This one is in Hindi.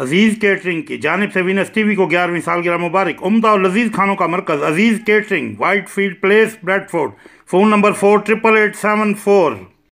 अजीज़ केटरिंग की जानब से वीनस टी वी को ग्यारहवीं सालगिरह मुबारक उमदा और लजीज खानों का मरकज़ Aziz catering white field place Bradford phone number four triple eight seven four